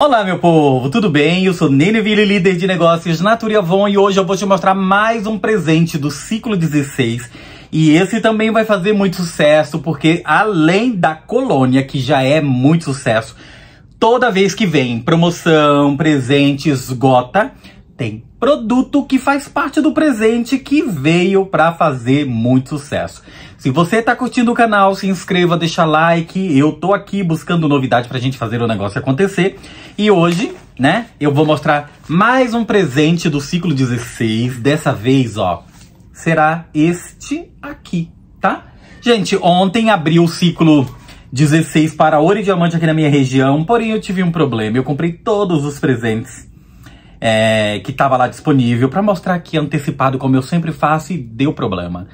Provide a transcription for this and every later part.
Olá, meu povo, tudo bem? Eu sou Nene Ville, líder de negócios na Turiavon e hoje eu vou te mostrar mais um presente do ciclo 16. E esse também vai fazer muito sucesso, porque além da colônia, que já é muito sucesso, toda vez que vem promoção, presente, esgota, tem produto que faz parte do presente que veio para fazer muito sucesso. Se você tá curtindo o canal, se inscreva, deixa like. Eu tô aqui buscando novidade pra gente fazer o negócio acontecer. E hoje, né, eu vou mostrar mais um presente do ciclo 16. Dessa vez, ó, será este aqui, tá? Gente, ontem abriu o ciclo 16 para ouro e diamante aqui na minha região, porém eu tive um problema. Eu comprei todos os presentes é, que estava lá disponível para mostrar aqui antecipado, como eu sempre faço, e deu problema.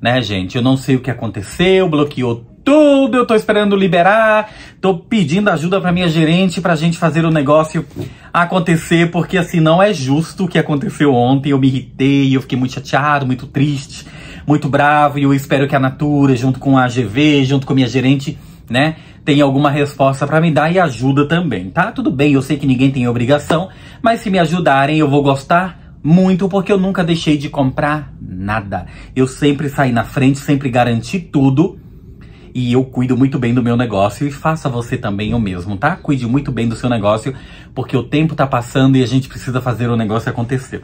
Né, gente? Eu não sei o que aconteceu, bloqueou tudo, eu tô esperando liberar, tô pedindo ajuda para minha gerente pra gente fazer o negócio acontecer, porque assim não é justo o que aconteceu ontem. Eu me irritei, eu fiquei muito chateado, muito triste, muito bravo, e eu espero que a Natura, junto com a GV, junto com minha gerente, né, tem alguma resposta para me dar e ajuda também, tá? Tudo bem, eu sei que ninguém tem obrigação, mas se me ajudarem eu vou gostar muito porque eu nunca deixei de comprar nada. Eu sempre saí na frente, sempre garanti tudo. E eu cuido muito bem do meu negócio e faça você também o mesmo, tá? Cuide muito bem do seu negócio, porque o tempo tá passando e a gente precisa fazer o negócio acontecer.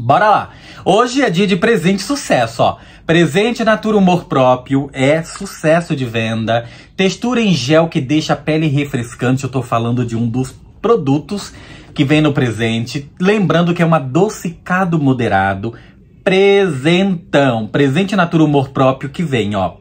Bora lá! Hoje é dia de presente sucesso, ó. Presente Natura Humor Próprio é sucesso de venda. Textura em gel que deixa a pele refrescante. Eu tô falando de um dos produtos que vem no presente. Lembrando que é um adocicado moderado. Presentão. Presente Natura Humor Próprio que vem, ó.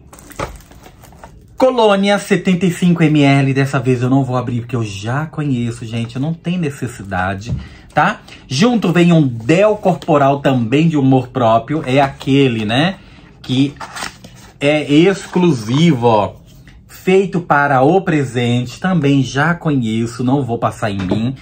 Colônia 75ml, dessa vez eu não vou abrir porque eu já conheço, gente, eu não tem necessidade tá? Junto vem um del corporal também de humor próprio, é aquele, né, que é exclusivo, ó. Feito para o presente, também já conheço, não vou passar em mim.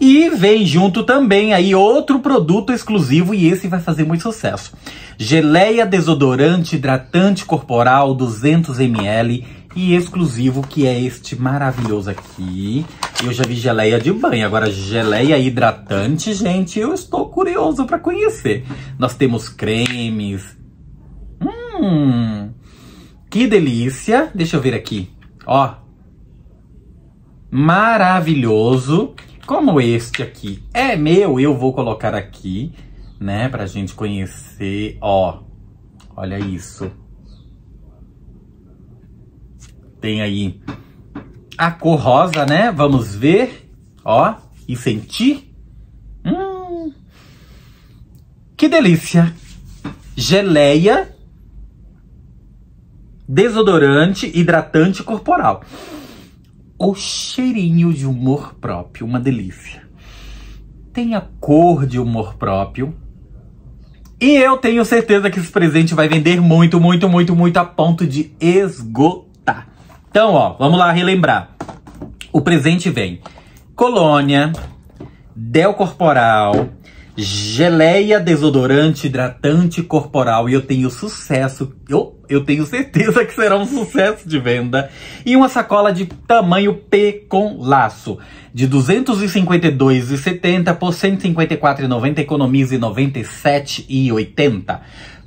E vem junto também aí outro produto exclusivo e esse vai fazer muito sucesso. Geleia desodorante hidratante corporal 200ml e exclusivo que é este maravilhoso aqui. Eu já vi geleia de banho, agora geleia hidratante, gente, eu estou curioso para conhecer. Nós temos cremes. Hum, que delícia. Deixa eu ver aqui. Ó, maravilhoso. Como este aqui é meu, eu vou colocar aqui, né, pra gente conhecer. Ó, olha isso. Tem aí a cor rosa, né? Vamos ver, ó, e sentir. Hum, que delícia! Geleia, desodorante, hidratante corporal. O cheirinho de humor próprio, uma delícia. Tem a cor de humor próprio. E eu tenho certeza que esse presente vai vender muito, muito, muito, muito a ponto de esgotar então, ó, vamos lá relembrar. O presente vem colônia, del corporal, geleia desodorante hidratante corporal e eu tenho sucesso. Eu, eu tenho certeza que será um sucesso de venda. E uma sacola de tamanho P com laço de 252,70 por 154,90 economize 97,80.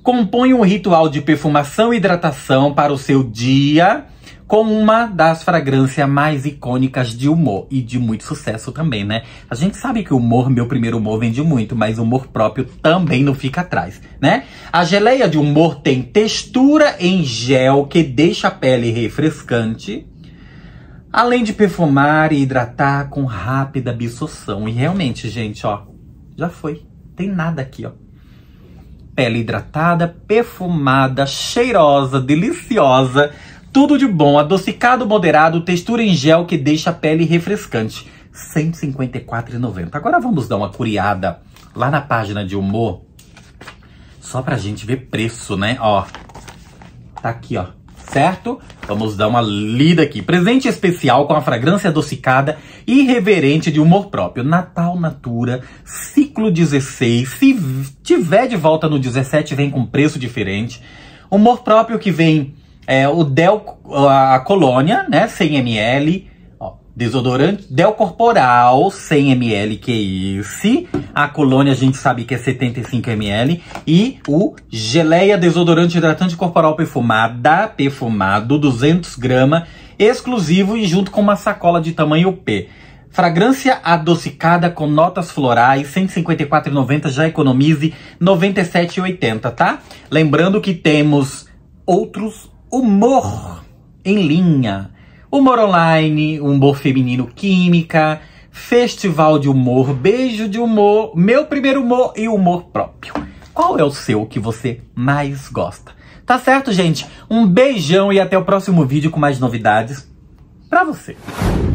Compõe um ritual de perfumação e hidratação para o seu dia com uma das fragrâncias mais icônicas de humor e de muito sucesso também, né? A gente sabe que o humor, meu primeiro humor, vende muito, mas o humor próprio também não fica atrás, né? A geleia de humor tem textura em gel que deixa a pele refrescante, além de perfumar e hidratar com rápida absorção. E realmente, gente, ó, já foi. Tem nada aqui, ó pele hidratada, perfumada, cheirosa, deliciosa, tudo de bom, adocicado moderado, textura em gel que deixa a pele refrescante. R$ 154,90. Agora vamos dar uma curiada lá na página de humor. Só pra gente ver preço, né? Ó, tá aqui, ó. Certo? Vamos dar uma lida aqui. Presente especial com a fragrância adocicada e irreverente de humor próprio. Natal Natura, ciclo 16. Se tiver de volta no 17, vem com preço diferente. Humor próprio que vem é, o Del, a colônia, né, 100 ml, ó, desodorante Del Corporal, 100 ml, que é esse. A colônia a gente sabe que é 75 ml. E o geleia desodorante hidratante corporal perfumada, perfumado, 200 gramas, exclusivo e junto com uma sacola de tamanho P. Fragrância adocicada com notas florais, 154,90, já economize 97,80, tá? Lembrando que temos outros humor em linha. Humor online, humor feminino química, festival de humor, beijo de humor, meu primeiro humor e humor próprio. Qual é o seu que você mais gosta? Tá certo, gente? Um beijão e até o próximo vídeo com mais novidades para você.